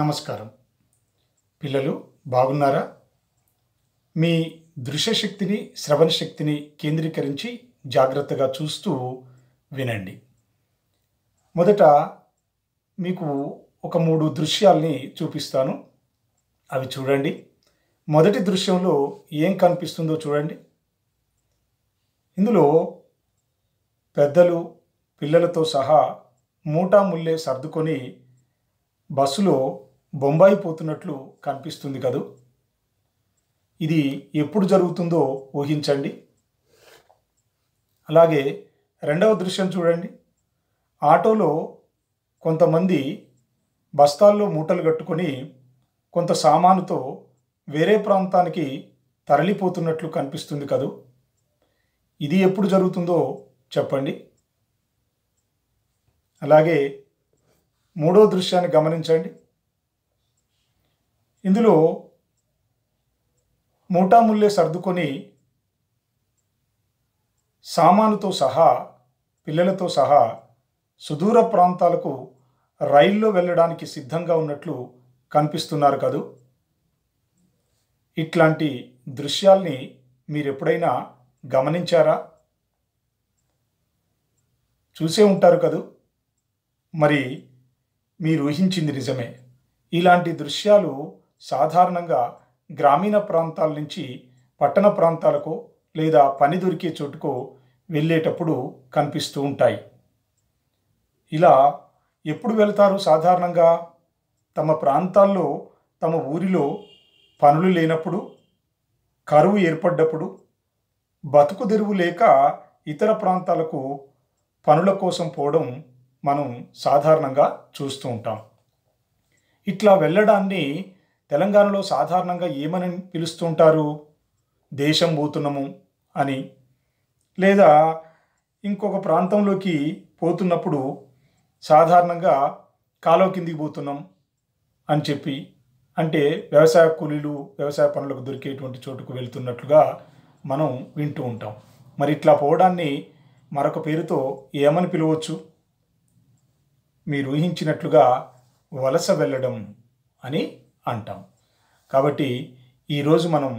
నమస్కారం పిల్లలు బాగున్నారా మీ దృశ్య శక్తిని శ్రవణ శక్తిని కేంద్రీకరించి జాగ్రత్తగా చూస్తూ వినండి మొదట మీకు ఒక మూడు దృశ్యాల్ని చూపిస్తాను అవి చూడండి మొదటి దృశ్యంలో ఏం కనిపిస్తుందో చూడండి ఇందులో పెద్దలు పిల్లలతో సహా మూటా ముల్లే సర్దుకొని బస్సులో బొంబాయి పోతున్నట్లు కనిపిస్తుంది కదూ ఇది ఎప్పుడు జరుగుతుందో ఊహించండి అలాగే రెండవ దృశ్యం చూడండి ఆటోలో కొంతమంది బస్తాల్లో మూటలు కట్టుకొని కొంత సామానుతో వేరే ప్రాంతానికి తరలిపోతున్నట్లు కనిపిస్తుంది కదూ ఇది ఎప్పుడు జరుగుతుందో చెప్పండి అలాగే మూడో దృశ్యాన్ని గమనించండి ఇందులో మూటాముల్లే సర్దుకొని సామానుతో సహా పిల్లలతో సహా సుదూర ప్రాంతాలకు రైల్లో వెళ్ళడానికి సిద్ధంగా ఉన్నట్లు కనిపిస్తున్నారు కదూ ఇట్లాంటి దృశ్యాల్ని మీరు ఎప్పుడైనా గమనించారా చూసే ఉంటారు కదూ మరి మీరు ఊహించింది నిజమే ఇలాంటి దృశ్యాలు సాధారణంగా గ్రామీణ ప్రాంతాల నుంచి పట్టణ ప్రాంతాలకు లేదా పని దొరికే చోటుకు వెళ్ళేటప్పుడు కనిపిస్తూ ఉంటాయి ఇలా ఎప్పుడు వెళతారు సాధారణంగా తమ ప్రాంతాల్లో తమ ఊరిలో పనులు లేనప్పుడు కరువు ఏర్పడ్డప్పుడు బతుకు తెరువు లేక ఇతర ప్రాంతాలకు పనుల కోసం పోవడం మనం సాధారణంగా చూస్తూ ఉంటాం ఇట్లా వెళ్ళడాన్ని తెలంగాణలో సాధారణంగా ఏమని పిలుస్తుంటారు దేశం పోతున్నాము అని లేదా ఇంకొక ప్రాంతంలోకి పోతున్నప్పుడు సాధారణంగా కాలువ కిందికి పోతున్నాం అని చెప్పి అంటే వ్యవసాయ కూలీలు వ్యవసాయ పనులకు దొరికేటువంటి చోటుకు వెళ్తున్నట్లుగా మనం వింటూ ఉంటాం మరి ఇట్లా పోవడాన్ని మరొక పేరుతో ఏమని పిలవచ్చు మీరు ఊహించినట్లుగా వలస వెళ్ళడం అని అంటాం కాబట్టి ఈరోజు మనం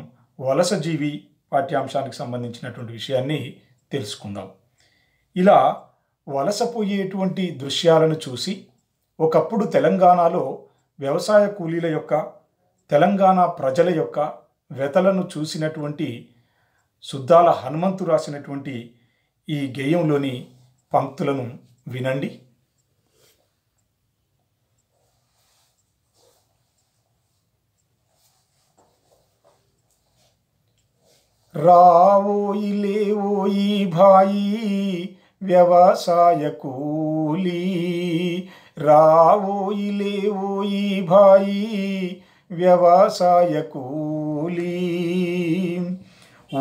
వలస జీవి పాఠ్యాంశానికి సంబంధించినటువంటి విషయాన్ని తెలుసుకుందాం ఇలా వలసపోయేటువంటి దృశ్యాలను చూసి ఒకప్పుడు తెలంగాణలో వ్యవసాయ కూలీల యొక్క తెలంగాణ ప్రజల యొక్క వెతలను చూసినటువంటి శుద్ధాల హనుమంతు రాసినటువంటి ఈ గేయంలోని పంక్తులను వినండి రావోయి ఓయి భాయి వ్యవసాయ కూలి రావోయి ఓయి భాయి వ్యవసాయ కూలి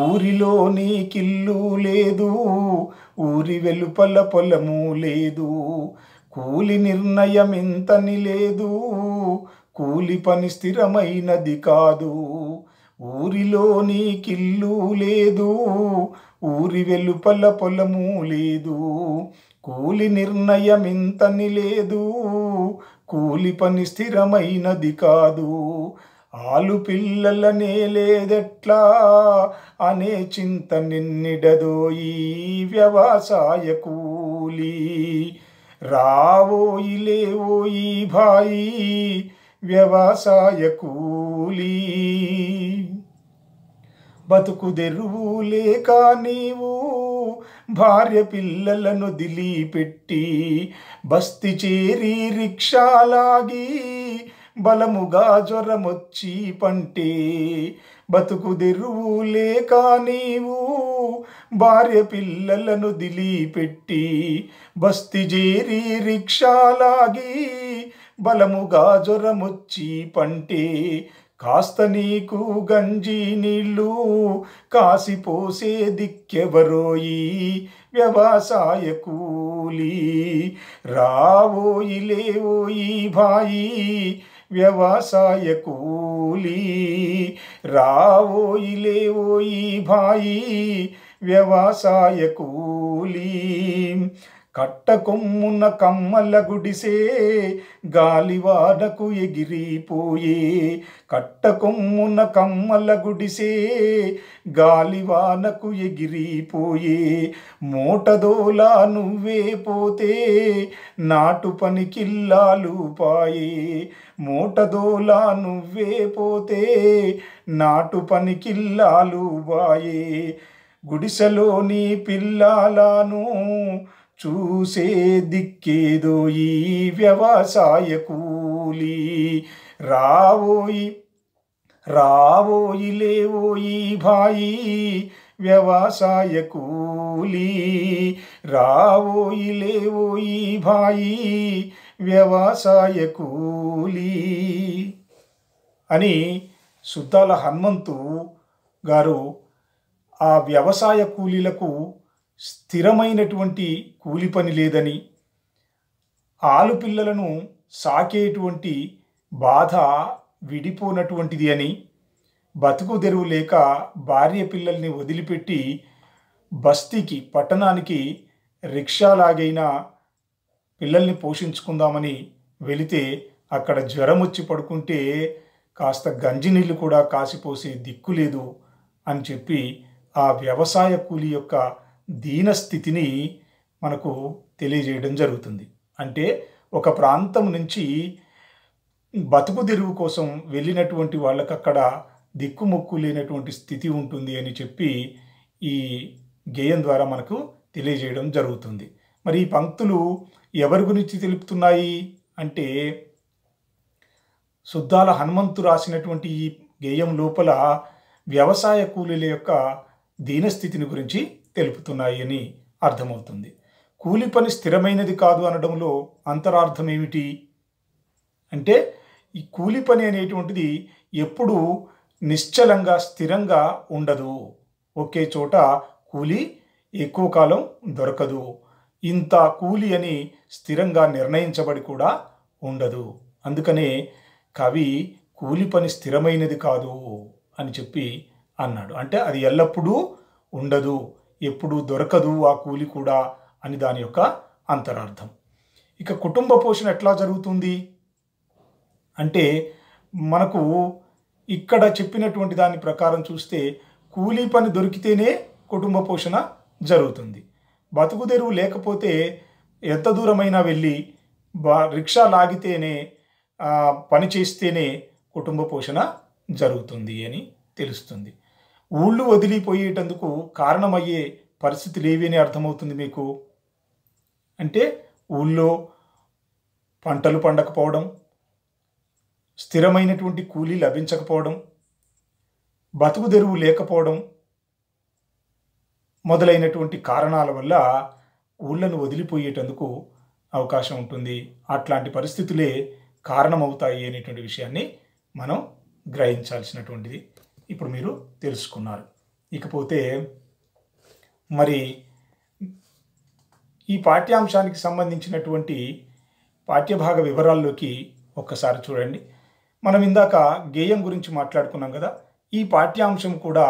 ఊరిలో నీకిల్లు లేదు ఊరి వెలుపల పొలము లేదు కూలి నిర్ణయం ఇంతని లేదు కూలి పని స్థిరమైనది కాదు ఊరిలో నీకిల్లు లేదు ఊరి వెలుపల పొలము లేదు కూలి ఇంతని లేదు కూలి పని స్థిరమైనది కాదు ఆలు పిల్లలనే లేదెట్లా అనే చింత నిన్నిడదో ఈ వ్యవసాయ కూలీ రావోయి లేవోయి భాయి వ్యవసాయ కూలీ బతుకుదెరువు లేక నీవు భార్య పిల్లలను పెట్టి బస్తి చేరి రిక్షాలాగి బలముగా జ్వరమొచ్చి పంటే బతుకు దెరువు లేక నీవు భార్య పిల్లలను పెట్టి బస్తి చేరి రిక్షాలాగి బలముగా జ్వరముచ్చి పంటే కాస్త నీకు గంజి నీళ్ళు కాసిపోసే దిక్కెవరోయి వ్యవసాయ కూలి రావోయి లేవోయి భాయి వ్యవసాయ కూలి రావోయి లేవోయి భాయి వ్యవసాయ కూలీ కట్టకొమ్మున కమ్మల గుడిసే గాలివాడకు ఎగిరిపోయే కట్టకొమ్మున కమ్మల గుడిసే గాలివానకు ఎగిరిపోయే మూటదోలా నువ్వే పోతే నాటు పనికిల్లాలు పాయే మూటదోలా నువ్వే పోతే నాటు పనికిల్లాలు పాయే గుడిసెలోని పిల్లాలను చూసే దిక్కేదో ఈ వ్యవసాయ కూలి రావోయి రావోయి లేవోయి భాయి వ్యవసాయ కూలి రావోయి లేవోయి భాయి వ్యవసాయ కూలి అని సుద్దాల హనుమంతు గారు ఆ వ్యవసాయ కూలీలకు స్థిరమైనటువంటి కూలి పని లేదని ఆలు పిల్లలను సాకేటువంటి బాధ విడిపోనటువంటిది అని బతుకు తెరువు లేక భార్య పిల్లల్ని వదిలిపెట్టి బస్తీకి పట్టణానికి రిక్షా లాగైనా పిల్లల్ని పోషించుకుందామని వెళితే అక్కడ జ్వరం వచ్చి పడుకుంటే కాస్త గంజి నీళ్ళు కూడా కాసిపోసే దిక్కు లేదు అని చెప్పి ఆ వ్యవసాయ కూలి యొక్క దీనస్థితిని మనకు తెలియజేయడం జరుగుతుంది అంటే ఒక ప్రాంతం నుంచి బతుకు తెరువు కోసం వెళ్ళినటువంటి వాళ్ళకి అక్కడ దిక్కుముక్కు లేనటువంటి స్థితి ఉంటుంది అని చెప్పి ఈ గేయం ద్వారా మనకు తెలియజేయడం జరుగుతుంది మరి ఈ పంక్తులు ఎవరి గురించి తెలుపుతున్నాయి అంటే శుద్ధాల హనుమంతు రాసినటువంటి ఈ గేయం లోపల వ్యవసాయ కూలీల యొక్క దీనస్థితిని గురించి తెలుపుతున్నాయని అర్థమవుతుంది కూలి పని స్థిరమైనది కాదు అనడంలో అంతరార్థం ఏమిటి అంటే ఈ కూలి పని అనేటువంటిది ఎప్పుడు నిశ్చలంగా స్థిరంగా ఉండదు ఒకే చోట కూలి ఎక్కువ కాలం దొరకదు ఇంత కూలి అని స్థిరంగా నిర్ణయించబడి కూడా ఉండదు అందుకనే కవి కూలి పని స్థిరమైనది కాదు అని చెప్పి అన్నాడు అంటే అది ఎల్లప్పుడూ ఉండదు ఎప్పుడూ దొరకదు ఆ కూలి కూడా అని దాని యొక్క అంతరార్థం ఇక కుటుంబ పోషణ ఎట్లా జరుగుతుంది అంటే మనకు ఇక్కడ చెప్పినటువంటి దాని ప్రకారం చూస్తే కూలీ పని దొరికితేనే కుటుంబ పోషణ జరుగుతుంది బతుకుదెరువు లేకపోతే ఎంత దూరమైనా వెళ్ళి బా రిక్షా లాగితేనే పని చేస్తేనే కుటుంబ పోషణ జరుగుతుంది అని తెలుస్తుంది ఊళ్ళు వదిలిపోయేటందుకు కారణమయ్యే పరిస్థితి లేవని అర్థమవుతుంది మీకు అంటే ఊళ్ళో పంటలు పండకపోవడం స్థిరమైనటువంటి కూలీ లభించకపోవడం బతుకు తెరువు లేకపోవడం మొదలైనటువంటి కారణాల వల్ల ఊళ్ళను వదిలిపోయేటందుకు అవకాశం ఉంటుంది అట్లాంటి పరిస్థితులే కారణమవుతాయి అనేటువంటి విషయాన్ని మనం గ్రహించాల్సినటువంటిది ఇప్పుడు మీరు తెలుసుకున్నారు ఇకపోతే మరి ఈ పాఠ్యాంశానికి సంబంధించినటువంటి పాఠ్యభాగ వివరాల్లోకి ఒక్కసారి చూడండి మనం ఇందాక గేయం గురించి మాట్లాడుకున్నాం కదా ఈ పాఠ్యాంశం కూడా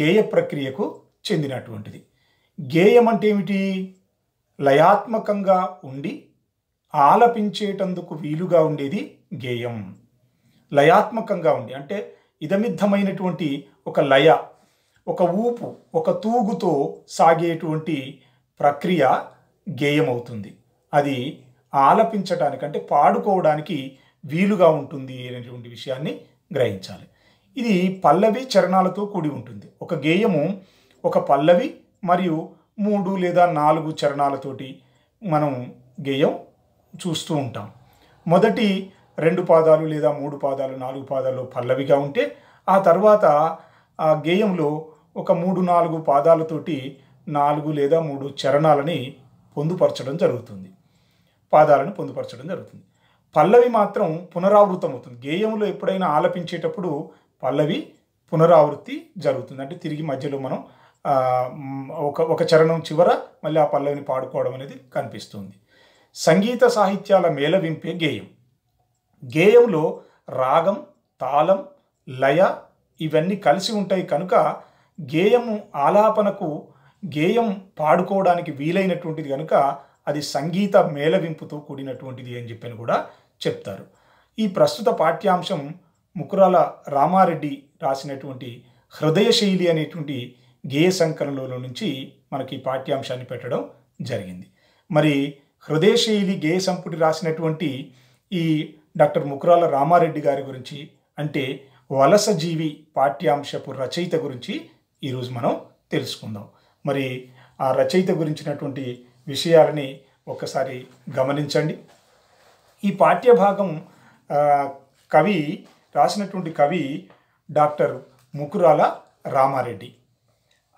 గేయ ప్రక్రియకు చెందినటువంటిది గేయం అంటే ఏమిటి లయాత్మకంగా ఉండి ఆలపించేటందుకు వీలుగా ఉండేది గేయం లయాత్మకంగా ఉండి అంటే ఇదమిద్ధమైనటువంటి ఒక లయ ఒక ఊపు ఒక తూగుతో సాగేటువంటి ప్రక్రియ గేయమవుతుంది అది ఆలపించటానికంటే పాడుకోవడానికి వీలుగా ఉంటుంది అనేటువంటి విషయాన్ని గ్రహించాలి ఇది పల్లవి చరణాలతో కూడి ఉంటుంది ఒక గేయము ఒక పల్లవి మరియు మూడు లేదా నాలుగు చరణాలతోటి మనం గేయం చూస్తూ ఉంటాం మొదటి రెండు పాదాలు లేదా మూడు పాదాలు నాలుగు పాదాలు పల్లవిగా ఉంటే ఆ తర్వాత ఆ గేయంలో ఒక మూడు నాలుగు పాదాలతోటి నాలుగు లేదా మూడు చరణాలని పొందుపరచడం జరుగుతుంది పాదాలను పొందుపరచడం జరుగుతుంది పల్లవి మాత్రం పునరావృతం అవుతుంది గేయంలో ఎప్పుడైనా ఆలపించేటప్పుడు పల్లవి పునరావృత్తి జరుగుతుంది అంటే తిరిగి మధ్యలో మనం ఒక ఒక చరణం చివర మళ్ళీ ఆ పల్లవిని పాడుకోవడం అనేది కనిపిస్తుంది సంగీత సాహిత్యాల మేళవింపే గేయం గేయంలో రాగం తాళం లయ ఇవన్నీ కలిసి ఉంటాయి కనుక గేయము ఆలాపనకు గేయం పాడుకోవడానికి వీలైనటువంటిది కనుక అది సంగీత మేళవింపుతో కూడినటువంటిది అని చెప్పని కూడా చెప్తారు ఈ ప్రస్తుత పాఠ్యాంశం ముకురాల రామారెడ్డి రాసినటువంటి శైలి అనేటువంటి గేయ సంకలనలో నుంచి మనకి పాఠ్యాంశాన్ని పెట్టడం జరిగింది మరి హృదయ శైలి గేయ సంపుటి రాసినటువంటి ఈ డాక్టర్ ముకురాల రామారెడ్డి గారి గురించి అంటే వలసజీవి పాఠ్యాంశపు రచయిత గురించి ఈరోజు మనం తెలుసుకుందాం మరి ఆ రచయిత గురించినటువంటి విషయాలని ఒకసారి గమనించండి ఈ పాఠ్యభాగం కవి రాసినటువంటి కవి డాక్టర్ ముకురాల రామారెడ్డి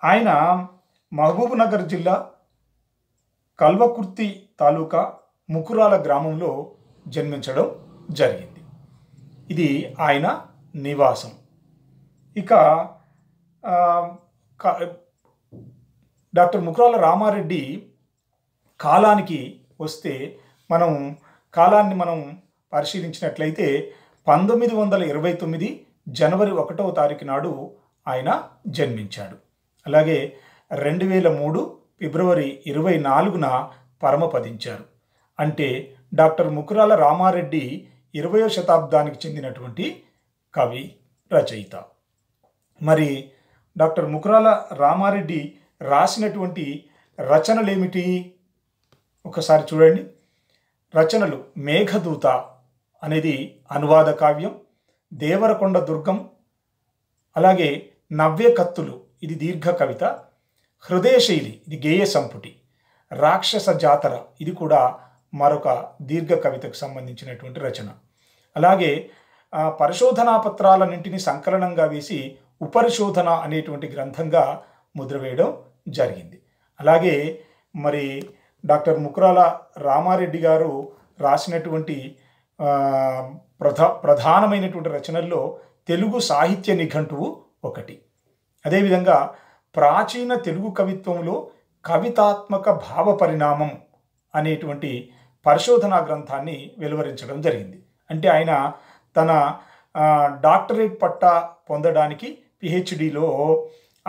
ఆయన మహబూబ్నగర్ జిల్లా కల్వకుర్తి తాలూకా ముకురాల గ్రామంలో జన్మించడం జరిగింది ఇది ఆయన నివాసం ఇక డాక్టర్ ముకురాల రామారెడ్డి కాలానికి వస్తే మనం కాలాన్ని మనం పరిశీలించినట్లయితే పంతొమ్మిది వందల ఇరవై తొమ్మిది జనవరి ఒకటవ తారీఖు నాడు ఆయన జన్మించాడు అలాగే రెండు వేల మూడు ఫిబ్రవరి ఇరవై నాలుగున పరమపదించారు అంటే డాక్టర్ ముకురాల రామారెడ్డి ఇరవయో శతాబ్దానికి చెందినటువంటి కవి రచయిత మరి డాక్టర్ ముకురాల రామారెడ్డి రాసినటువంటి రచనలేమిటి ఒకసారి చూడండి రచనలు మేఘదూత అనేది అనువాద కావ్యం దేవరకొండ దుర్గం అలాగే నవ్య కత్తులు ఇది దీర్ఘ కవిత హృదయశైలి ఇది గేయ సంపుటి రాక్షస జాతర ఇది కూడా మరొక దీర్ఘ కవితకు సంబంధించినటువంటి రచన అలాగే పరిశోధనా పత్రాలన్నింటినీ సంకలనంగా వేసి ఉపరిశోధన అనేటువంటి గ్రంథంగా ముద్ర వేయడం జరిగింది అలాగే మరి డాక్టర్ ముకురాల రామారెడ్డి గారు రాసినటువంటి ప్రధ ప్రధానమైనటువంటి రచనల్లో తెలుగు సాహిత్య నిఘంటువు ఒకటి అదేవిధంగా ప్రాచీన తెలుగు కవిత్వంలో కవితాత్మక భావ పరిణామం అనేటువంటి పరిశోధనా గ్రంథాన్ని వెలువరించడం జరిగింది అంటే ఆయన తన డాక్టరేట్ పట్టా పొందడానికి పిహెచ్డిలో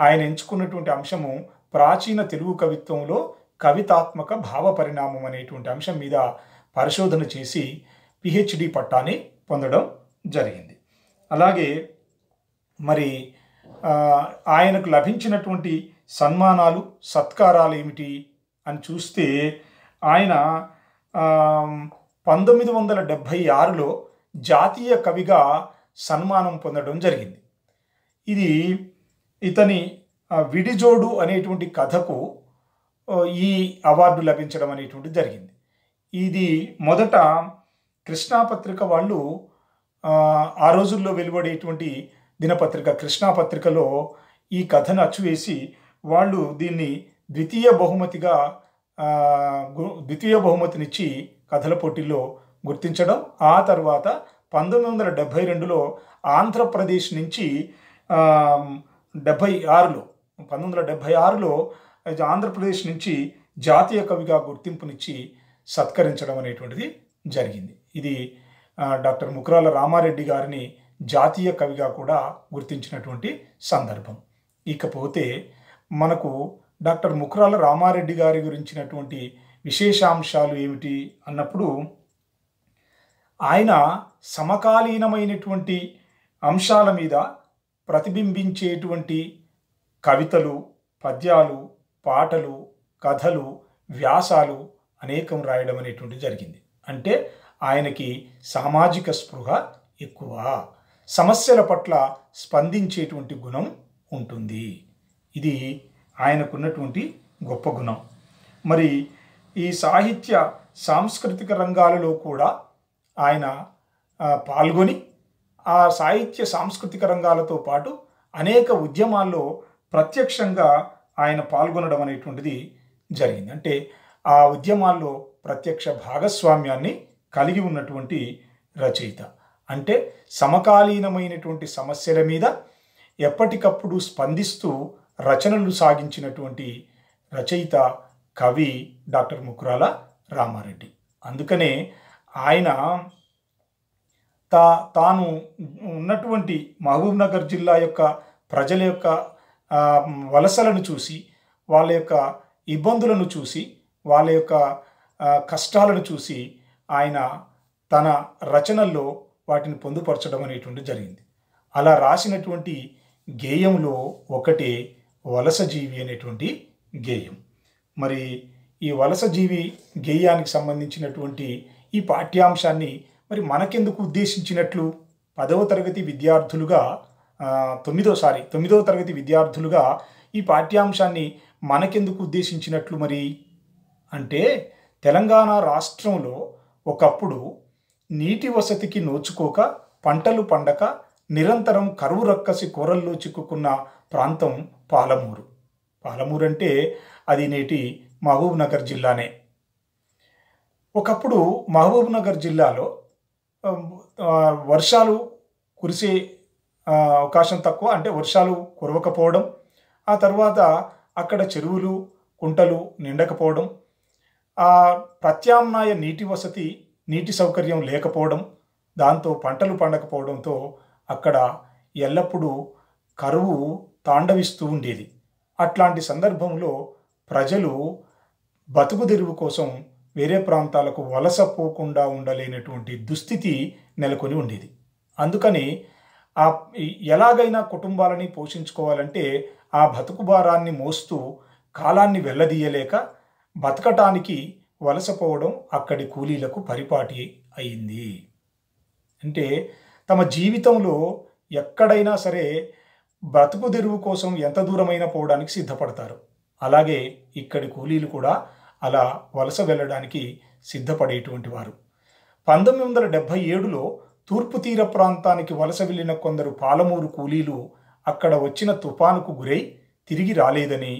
ఆయన ఎంచుకున్నటువంటి అంశము ప్రాచీన తెలుగు కవిత్వంలో కవితాత్మక భావ పరిణామం అనేటువంటి అంశం మీద పరిశోధన చేసి పిహెచ్డి పట్టాని పొందడం జరిగింది అలాగే మరి ఆయనకు లభించినటువంటి సన్మానాలు సత్కారాలు ఏమిటి అని చూస్తే ఆయన పంతొమ్మిది వందల డెబ్భై ఆరులో జాతీయ కవిగా సన్మానం పొందడం జరిగింది ఇది ఇతని విడిజోడు అనేటువంటి కథకు ఈ అవార్డు లభించడం అనేటువంటిది జరిగింది ఇది మొదట కృష్ణాపత్రిక వాళ్ళు ఆ రోజుల్లో వెలువడేటువంటి దినపత్రిక కృష్ణాపత్రికలో ఈ కథను అచ్చువేసి వాళ్ళు దీన్ని ద్వితీయ బహుమతిగా ద్వితీయ బహుమతినిచ్చి కథల పోటీల్లో గుర్తించడం ఆ తర్వాత పంతొమ్మిది వందల డెబ్భై రెండులో ఆంధ్రప్రదేశ్ నుంచి డెబ్భై ఆరులో పంతొమ్మిది వందల డెబ్భై ఆరులో ఆంధ్రప్రదేశ్ నుంచి జాతీయ కవిగా గుర్తింపునిచ్చి సత్కరించడం అనేటువంటిది జరిగింది ఇది డాక్టర్ ముకురాల రామారెడ్డి గారిని జాతీయ కవిగా కూడా గుర్తించినటువంటి సందర్భం ఇకపోతే మనకు డాక్టర్ ముకురాల రామారెడ్డి గారి గురించినటువంటి విశేషాంశాలు ఏమిటి అన్నప్పుడు ఆయన సమకాలీనమైనటువంటి అంశాల మీద ప్రతిబింబించేటువంటి కవితలు పద్యాలు పాటలు కథలు వ్యాసాలు అనేకం రాయడం అనేటువంటి జరిగింది అంటే ఆయనకి సామాజిక స్పృహ ఎక్కువ సమస్యల పట్ల స్పందించేటువంటి గుణం ఉంటుంది ఇది ఆయనకున్నటువంటి గొప్ప గుణం మరి ఈ సాహిత్య సాంస్కృతిక రంగాలలో కూడా ఆయన పాల్గొని ఆ సాహిత్య సాంస్కృతిక రంగాలతో పాటు అనేక ఉద్యమాల్లో ప్రత్యక్షంగా ఆయన పాల్గొనడం అనేటువంటిది జరిగింది అంటే ఆ ఉద్యమాల్లో ప్రత్యక్ష భాగస్వామ్యాన్ని కలిగి ఉన్నటువంటి రచయిత అంటే సమకాలీనమైనటువంటి సమస్యల మీద ఎప్పటికప్పుడు స్పందిస్తూ రచనలు సాగించినటువంటి రచయిత కవి డాక్టర్ ముకురాల రామారెడ్డి అందుకనే ఆయన తా తాను ఉన్నటువంటి మహబూబ్ నగర్ జిల్లా యొక్క ప్రజల యొక్క వలసలను చూసి వాళ్ళ యొక్క ఇబ్బందులను చూసి వాళ్ళ యొక్క కష్టాలను చూసి ఆయన తన రచనల్లో వాటిని పొందుపరచడం అనేటువంటి జరిగింది అలా రాసినటువంటి గేయంలో ఒకటే వలస జీవి అనేటువంటి గేయం మరి ఈ వలస జీవి గేయానికి సంబంధించినటువంటి ఈ పాఠ్యాంశాన్ని మరి మనకెందుకు ఉద్దేశించినట్లు పదవ తరగతి విద్యార్థులుగా తొమ్మిదోసారి తొమ్మిదవ తరగతి విద్యార్థులుగా ఈ పాఠ్యాంశాన్ని మనకెందుకు ఉద్దేశించినట్లు మరి అంటే తెలంగాణ రాష్ట్రంలో ఒకప్పుడు నీటి వసతికి నోచుకోక పంటలు పండక నిరంతరం కరువు రక్కసి కూరల్లో చిక్కుకున్న ప్రాంతం పాలమూరు పాలమూరు అంటే అది నేటి మహబూబ్ నగర్ జిల్లానే ఒకప్పుడు మహబూబ్ నగర్ జిల్లాలో వర్షాలు కురిసే అవకాశం తక్కువ అంటే వర్షాలు కురవకపోవడం ఆ తర్వాత అక్కడ చెరువులు కుంటలు నిండకపోవడం ఆ ప్రత్యామ్నాయ నీటి వసతి నీటి సౌకర్యం లేకపోవడం దాంతో పంటలు పండకపోవడంతో అక్కడ ఎల్లప్పుడూ కరువు తాండవిస్తూ ఉండేది అట్లాంటి సందర్భంలో ప్రజలు బతుకుదెరువు కోసం వేరే ప్రాంతాలకు వలస పోకుండా ఉండలేనటువంటి దుస్థితి నెలకొని ఉండేది అందుకని ఆ ఎలాగైనా కుటుంబాలని పోషించుకోవాలంటే ఆ బతుకు భారాన్ని మోస్తూ కాలాన్ని వెళ్ళదీయలేక బతకటానికి వలసపోవడం అక్కడి కూలీలకు పరిపాటి అయింది అంటే తమ జీవితంలో ఎక్కడైనా సరే బ్రతుకు తెరువు కోసం ఎంత దూరమైనా పోవడానికి సిద్ధపడతారు అలాగే ఇక్కడి కూలీలు కూడా అలా వలస వెళ్ళడానికి సిద్ధపడేటువంటి వారు పంతొమ్మిది వందల డెబ్భై ఏడులో తూర్పు తీర ప్రాంతానికి వలస వెళ్ళిన కొందరు పాలమూరు కూలీలు అక్కడ వచ్చిన తుఫానుకు గురై తిరిగి రాలేదని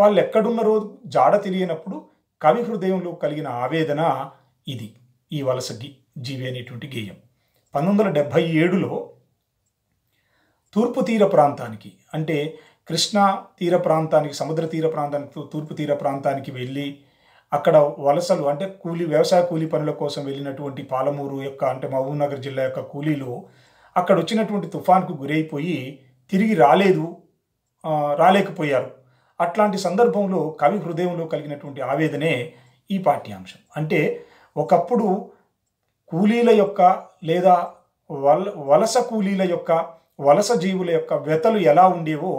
వాళ్ళు ఎక్కడున్నారో జాడ తెలియనప్పుడు కవి హృదయంలో కలిగిన ఆవేదన ఇది ఈ వలసకి జీవి అనేటువంటి గేయం పంతొమ్మిది వందల డెబ్భై ఏడులో తూర్పు తీర ప్రాంతానికి అంటే కృష్ణా తీర ప్రాంతానికి సముద్ర తీర ప్రాంతానికి తూర్పు తీర ప్రాంతానికి వెళ్ళి అక్కడ వలసలు అంటే కూలి వ్యవసాయ కూలి పనుల కోసం వెళ్ళినటువంటి పాలమూరు యొక్క అంటే మహబూబ్నగర్ జిల్లా యొక్క కూలీలు అక్కడ వచ్చినటువంటి తుఫాన్కు గురైపోయి తిరిగి రాలేదు రాలేకపోయారు అట్లాంటి సందర్భంలో కవి హృదయంలో కలిగినటువంటి ఆవేదనే ఈ పాఠ్యాంశం అంటే ఒకప్పుడు కూలీల యొక్క లేదా వల వలస కూలీల యొక్క వలస జీవుల యొక్క వ్యతలు ఎలా ఉండేవో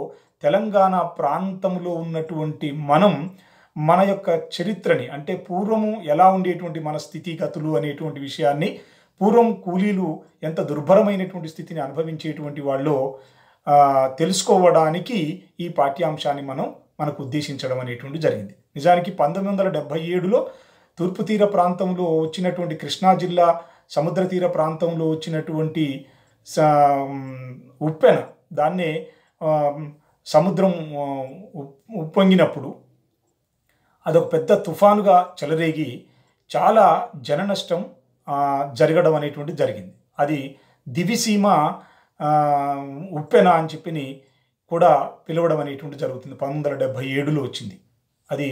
తెలంగాణ ప్రాంతంలో ఉన్నటువంటి మనం మన యొక్క చరిత్రని అంటే పూర్వము ఎలా ఉండేటువంటి మన స్థితిగతులు అనేటువంటి విషయాన్ని పూర్వం కూలీలు ఎంత దుర్భరమైనటువంటి స్థితిని అనుభవించేటువంటి వాళ్ళు తెలుసుకోవడానికి ఈ పాఠ్యాంశాన్ని మనం మనకు ఉద్దేశించడం అనేటువంటి జరిగింది నిజానికి పంతొమ్మిది వందల డెబ్భై ఏడులో తూర్పు తీర ప్రాంతంలో వచ్చినటువంటి కృష్ణా జిల్లా సముద్ర తీర ప్రాంతంలో వచ్చినటువంటి ఉప్పెన దాన్నే సముద్రం ఉప్పొంగినప్పుడు అదొక పెద్ద తుఫానుగా చెలరేగి చాలా జన నష్టం జరగడం అనేటువంటి జరిగింది అది దివిసీమ ఉప్పెన అని చెప్పి కూడా పిలవడం అనేటువంటి జరుగుతుంది పంతొమ్మిది వందల డెబ్భై ఏడులో వచ్చింది అది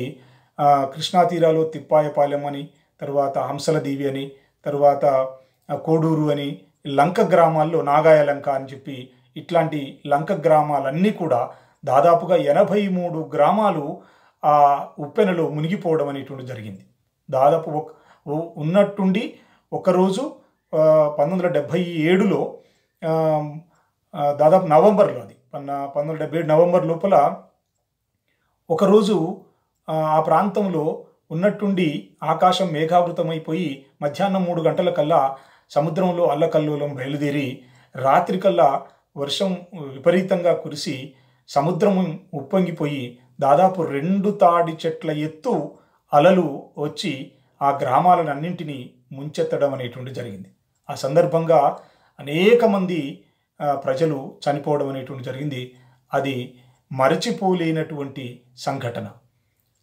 కృష్ణా తీరాలో తిప్పాయపాలెం అని తర్వాత హంసలదేవి అని తర్వాత కోడూరు అని లంక గ్రామాల్లో నాగాయ లంక అని చెప్పి ఇట్లాంటి లంక గ్రామాలన్నీ కూడా దాదాపుగా ఎనభై మూడు గ్రామాలు ఆ ఉప్పెనలో మునిగిపోవడం అనేటువంటి జరిగింది దాదాపు ఉన్నట్టుండి ఒకరోజు పంతొమ్మిది వందల డెబ్భై ఏడులో దాదాపు నవంబర్లో అది పంతొమ్మిది వందల డెబ్బై ఏడు నవంబర్ లోపల ఒకరోజు ఆ ప్రాంతంలో ఉన్నట్టుండి ఆకాశం మేఘావృతమైపోయి మధ్యాహ్నం మూడు గంటల కల్లా సముద్రంలో అల్లకల్లోలం బయలుదేరి రాత్రి కల్లా వర్షం విపరీతంగా కురిసి సముద్రం ఉప్పొంగిపోయి దాదాపు రెండు తాడి చెట్ల ఎత్తు అలలు వచ్చి ఆ గ్రామాలన్నింటినీ ముంచెత్తడం అనేటువంటి జరిగింది ఆ సందర్భంగా అనేక మంది ప్రజలు చనిపోవడం అనేటువంటి జరిగింది అది మరచిపోలేనటువంటి సంఘటన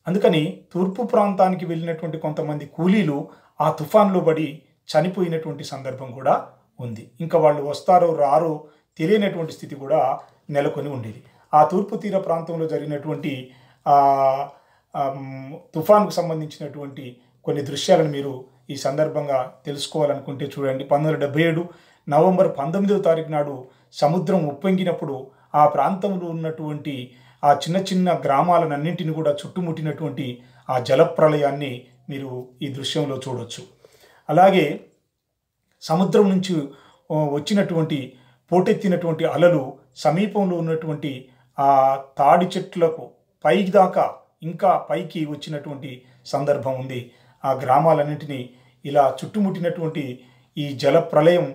అందుకని తూర్పు ప్రాంతానికి వెళ్ళినటువంటి కొంతమంది కూలీలు ఆ తుఫాన్లో పడి చనిపోయినటువంటి సందర్భం కూడా ఉంది ఇంకా వాళ్ళు వస్తారో రారో తెలియనటువంటి స్థితి కూడా నెలకొని ఉండేది ఆ తూర్పు తీర ప్రాంతంలో జరిగినటువంటి తుఫాన్కు సంబంధించినటువంటి కొన్ని దృశ్యాలను మీరు ఈ సందర్భంగా తెలుసుకోవాలనుకుంటే చూడండి పంతొమ్మిది డెబ్బై ఏడు నవంబర్ పంతొమ్మిదవ తారీఖు నాడు సముద్రం ఉప్పొంగినప్పుడు ఆ ప్రాంతంలో ఉన్నటువంటి ఆ చిన్న చిన్న గ్రామాలనన్నింటిని కూడా చుట్టుముట్టినటువంటి ఆ జలప్రలయాన్ని మీరు ఈ దృశ్యంలో చూడవచ్చు అలాగే సముద్రం నుంచి వచ్చినటువంటి పోటెత్తినటువంటి అలలు సమీపంలో ఉన్నటువంటి ఆ తాడి చెట్లకు పైకి దాకా ఇంకా పైకి వచ్చినటువంటి సందర్భం ఉంది ఆ గ్రామాలన్నింటినీ ఇలా చుట్టుముట్టినటువంటి ఈ జల ప్రళయం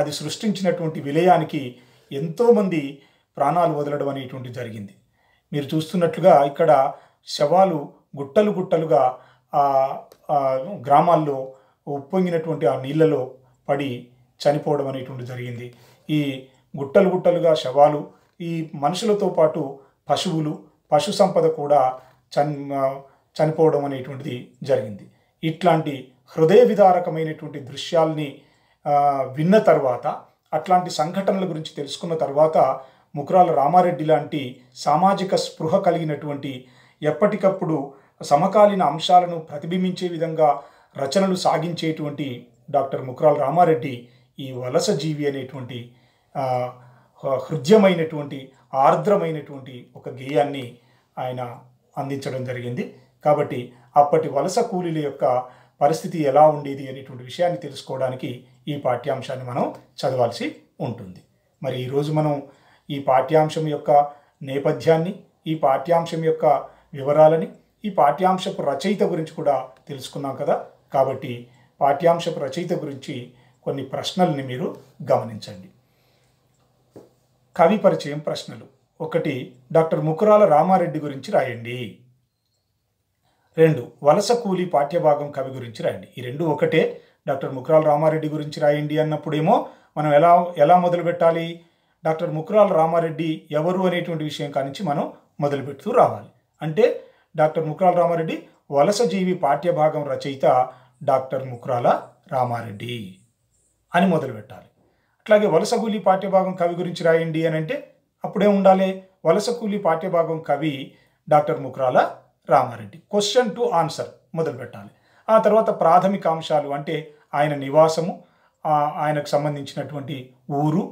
అది సృష్టించినటువంటి విలయానికి ఎంతోమంది ప్రాణాలు వదలడం అనేటువంటి జరిగింది మీరు చూస్తున్నట్లుగా ఇక్కడ శవాలు గుట్టలు గుట్టలుగా గ్రామాల్లో ఉప్పొంగినటువంటి ఆ నీళ్లలో పడి చనిపోవడం అనేటువంటి జరిగింది ఈ గుట్టలు గుట్టలుగా శవాలు ఈ మనుషులతో పాటు పశువులు పశు సంపద కూడా చన్ చనిపోవడం అనేటువంటిది జరిగింది ఇట్లాంటి హృదయ విదారకమైనటువంటి దృశ్యాల్ని విన్న తర్వాత అట్లాంటి సంఘటనల గురించి తెలుసుకున్న తర్వాత ముకురాల రామారెడ్డి లాంటి సామాజిక స్పృహ కలిగినటువంటి ఎప్పటికప్పుడు సమకాలీన అంశాలను ప్రతిబింబించే విధంగా రచనలు సాగించేటువంటి డాక్టర్ ముకురాల రామారెడ్డి ఈ వలస జీవి అనేటువంటి హృదయమైనటువంటి ఆర్ద్రమైనటువంటి ఒక గేయాన్ని ఆయన అందించడం జరిగింది కాబట్టి అప్పటి వలస కూలీల యొక్క పరిస్థితి ఎలా ఉండేది అనేటువంటి విషయాన్ని తెలుసుకోవడానికి ఈ పాఠ్యాంశాన్ని మనం చదవాల్సి ఉంటుంది మరి ఈరోజు మనం ఈ పాఠ్యాంశం యొక్క నేపథ్యాన్ని ఈ పాఠ్యాంశం యొక్క వివరాలని ఈ పాఠ్యాంశపు రచయిత గురించి కూడా తెలుసుకున్నాం కదా కాబట్టి పాఠ్యాంశపు రచయిత గురించి కొన్ని ప్రశ్నల్ని మీరు గమనించండి కవి పరిచయం ప్రశ్నలు ఒకటి డాక్టర్ ముకురాల రామారెడ్డి గురించి రాయండి రెండు వలస కూలి పాఠ్యభాగం కవి గురించి రాయండి ఈ రెండు ఒకటే డాక్టర్ ముకురాల రామారెడ్డి గురించి రాయండి అన్నప్పుడేమో మనం ఎలా ఎలా మొదలు పెట్టాలి డాక్టర్ ముకురాల రామారెడ్డి ఎవరు అనేటువంటి విషయం కానించి మనం మొదలుపెడుతూ రావాలి అంటే డాక్టర్ ముకురాల రామారెడ్డి వలసజీవి పాఠ్యభాగం రచయిత డాక్టర్ ముకురాల రామారెడ్డి అని మొదలు పెట్టాలి అట్లాగే వలస కూలీ పాఠ్యభాగం కవి గురించి రాయండి అని అంటే అప్పుడే ఉండాలి వలస కూలీ పాఠ్యభాగం కవి doctor Mukurala Ramareddy question to answer మొదలు పెట్టాలి ఆ తర్వాత ప్రాథమిక అంశాలు అంటే ఆయన నివాసము ఆయనకు సంబంధించినటువంటి ఊరు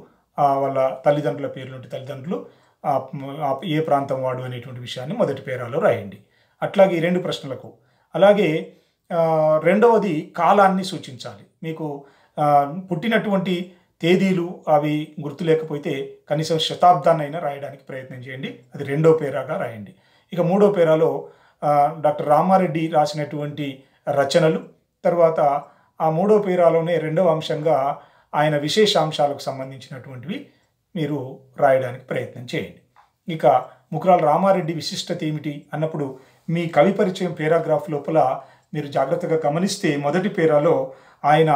వాళ్ళ తల్లిదండ్రుల పేర్లుంటి తల్లిదండ్రులు ఏ ప్రాంతం వాడు అనేటువంటి విషయాన్ని మొదటి పేరాలో రాయండి అట్లాగే ఈ రెండు ప్రశ్నలకు అలాగే రెండవది కాలాన్ని సూచించాలి మీకు పుట్టినటువంటి తేదీలు అవి గుర్తు లేకపోతే కనీసం శతాబ్దాన్నైనా రాయడానికి ప్రయత్నం చేయండి అది రెండో పేరాగా రాయండి ఇక మూడో పేరాలో డాక్టర్ రామారెడ్డి రాసినటువంటి రచనలు తర్వాత ఆ మూడో పేరాలోనే రెండవ అంశంగా ఆయన విశేషాంశాలకు సంబంధించినటువంటివి మీరు రాయడానికి ప్రయత్నం చేయండి ఇక ముకురాల రామారెడ్డి విశిష్టత ఏమిటి అన్నప్పుడు మీ కవి పరిచయం పేరాగ్రాఫ్ లోపల మీరు జాగ్రత్తగా గమనిస్తే మొదటి పేరాలో ఆయన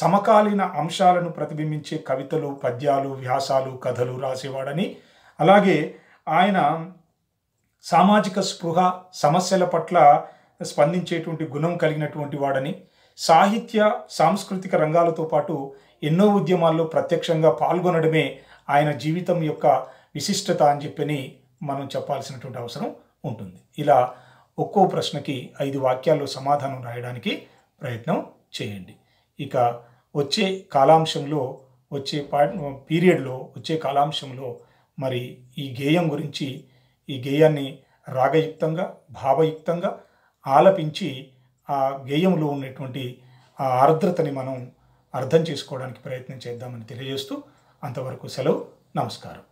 సమకాలీన అంశాలను ప్రతిబింబించే కవితలు పద్యాలు వ్యాసాలు కథలు రాసేవాడని అలాగే ఆయన సామాజిక స్పృహ సమస్యల పట్ల స్పందించేటువంటి గుణం కలిగినటువంటి వాడని సాహిత్య సాంస్కృతిక రంగాలతో పాటు ఎన్నో ఉద్యమాల్లో ప్రత్యక్షంగా పాల్గొనడమే ఆయన జీవితం యొక్క విశిష్టత అని చెప్పని మనం చెప్పాల్సినటువంటి అవసరం ఉంటుంది ఇలా ఒక్కో ప్రశ్నకి ఐదు వాక్యాల్లో సమాధానం రాయడానికి ప్రయత్నం చేయండి ఇక వచ్చే కాలాంశంలో వచ్చే పా పీరియడ్లో వచ్చే కాలాంశంలో మరి ఈ గేయం గురించి ఈ గేయాన్ని రాగయుక్తంగా భావయుక్తంగా ఆలపించి ఆ గేయంలో ఉన్నటువంటి ఆ ఆర్ద్రతని మనం అర్థం చేసుకోవడానికి ప్రయత్నం చేద్దామని తెలియజేస్తూ అంతవరకు సెలవు నమస్కారం